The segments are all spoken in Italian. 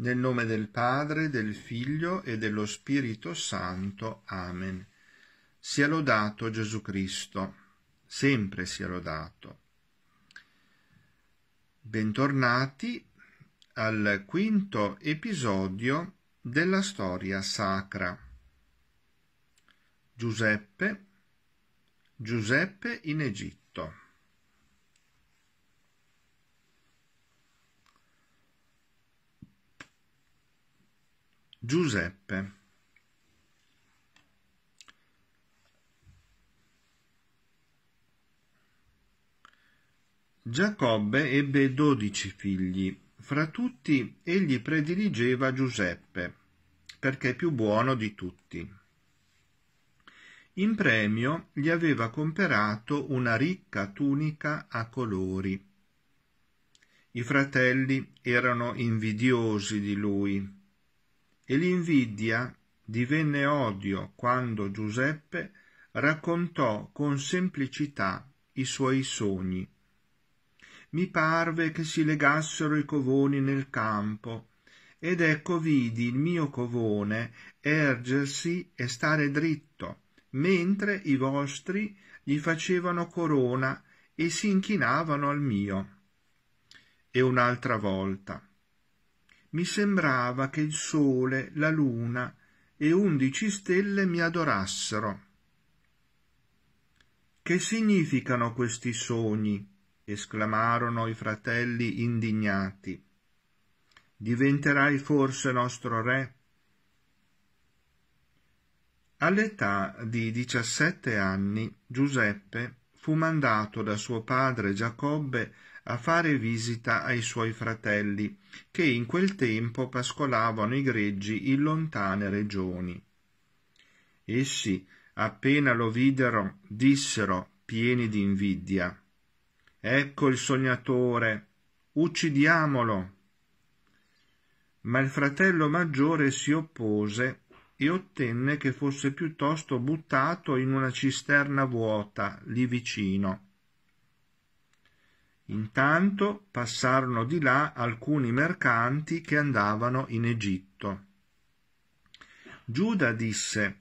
Nel nome del Padre, del Figlio e dello Spirito Santo. Amen. Sia lodato Gesù Cristo. Sempre sia lodato. Bentornati al quinto episodio della storia sacra. Giuseppe Giuseppe in Egitto. Giuseppe Giacobbe ebbe dodici figli. Fra tutti egli prediligeva Giuseppe, perché più buono di tutti. In premio gli aveva comperato una ricca tunica a colori. I fratelli erano invidiosi di lui e l'invidia divenne odio quando Giuseppe raccontò con semplicità i suoi sogni. Mi parve che si legassero i covoni nel campo, ed ecco vidi il mio covone ergersi e stare dritto, mentre i vostri gli facevano corona e si inchinavano al mio. E un'altra volta mi sembrava che il sole, la luna e undici stelle mi adorassero. Che significano questi sogni? esclamarono i fratelli indignati. Diventerai forse nostro re? All'età di diciassette anni Giuseppe fu mandato da suo padre Giacobbe a fare visita ai suoi fratelli, che in quel tempo pascolavano i greggi in lontane regioni. Essi, appena lo videro, dissero, pieni di invidia, Ecco il sognatore, uccidiamolo. Ma il fratello maggiore si oppose e ottenne che fosse piuttosto buttato in una cisterna vuota lì vicino Intanto passarono di là alcuni mercanti che andavano in Egitto. Giuda disse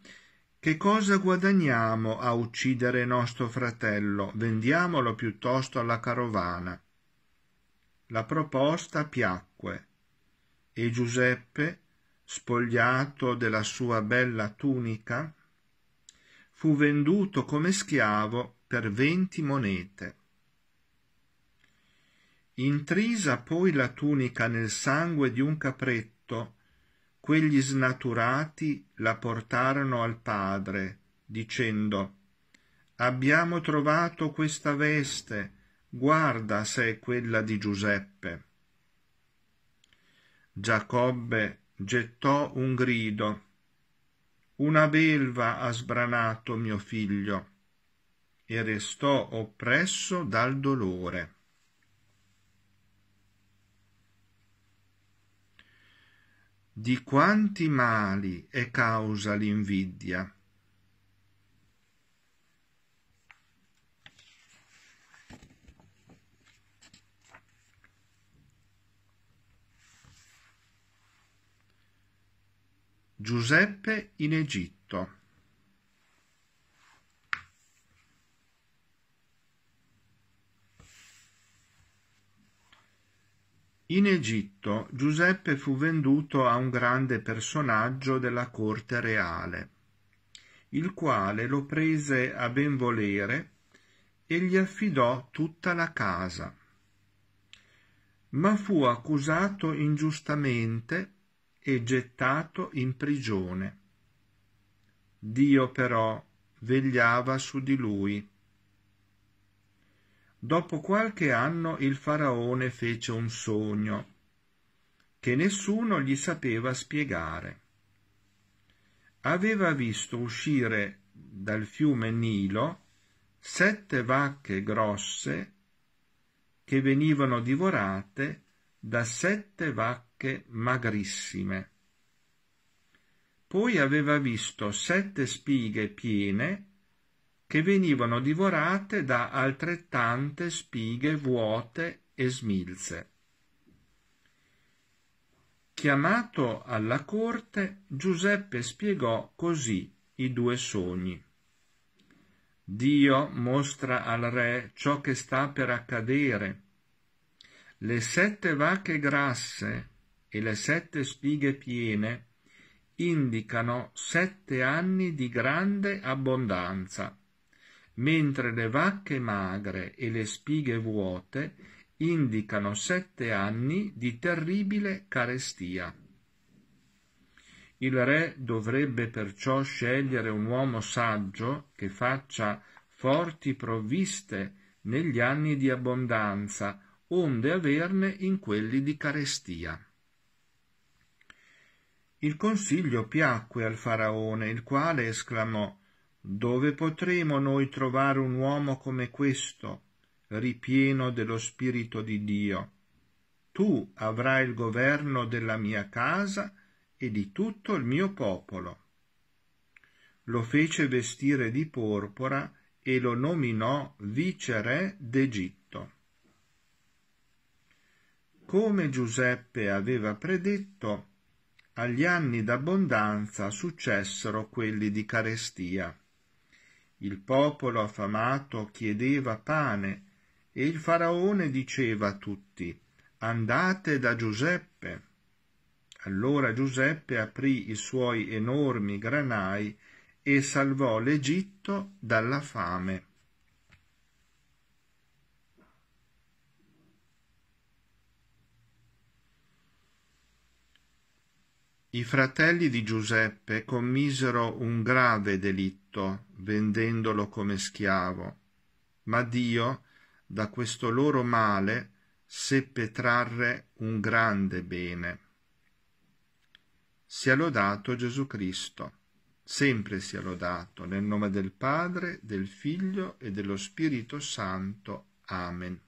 Che cosa guadagniamo a uccidere nostro fratello? Vendiamolo piuttosto alla carovana. La proposta piacque e Giuseppe, spogliato della sua bella tunica, fu venduto come schiavo per venti monete intrisa poi la tunica nel sangue di un capretto, quegli snaturati la portarono al padre, dicendo Abbiamo trovato questa veste, guarda se è quella di Giuseppe. Giacobbe gettò un grido. Una belva ha sbranato mio figlio e restò oppresso dal dolore. di quanti mali è causa l'invidia. Giuseppe in Egitto In Egitto Giuseppe fu venduto a un grande personaggio della corte reale, il quale lo prese a ben volere e gli affidò tutta la casa. Ma fu accusato ingiustamente e gettato in prigione. Dio però vegliava su di lui Dopo qualche anno il faraone fece un sogno che nessuno gli sapeva spiegare. Aveva visto uscire dal fiume Nilo sette vacche grosse che venivano divorate da sette vacche magrissime. Poi aveva visto sette spighe piene che venivano divorate da altrettante spighe vuote e smilze. Chiamato alla corte, Giuseppe spiegò così i due sogni. Dio mostra al re ciò che sta per accadere. Le sette vacche grasse e le sette spighe piene indicano sette anni di grande abbondanza mentre le vacche magre e le spighe vuote indicano sette anni di terribile carestia. Il re dovrebbe perciò scegliere un uomo saggio che faccia forti provviste negli anni di abbondanza, onde averne in quelli di carestia. Il consiglio piacque al faraone, il quale esclamò dove potremo noi trovare un uomo come questo, ripieno dello Spirito di Dio? Tu avrai il governo della mia casa e di tutto il mio popolo. Lo fece vestire di porpora e lo nominò viceré d'Egitto. Come Giuseppe aveva predetto, agli anni d'abbondanza successero quelli di carestia il popolo affamato chiedeva pane e il faraone diceva a tutti andate da Giuseppe. Allora Giuseppe aprì i suoi enormi granai e salvò l'Egitto dalla fame. I fratelli di Giuseppe commisero un grave delitto vendendolo come schiavo, ma Dio da questo loro male seppe trarre un grande bene. Sia lodato Gesù Cristo, sempre sia lodato, nel nome del Padre, del Figlio e dello Spirito Santo. Amen.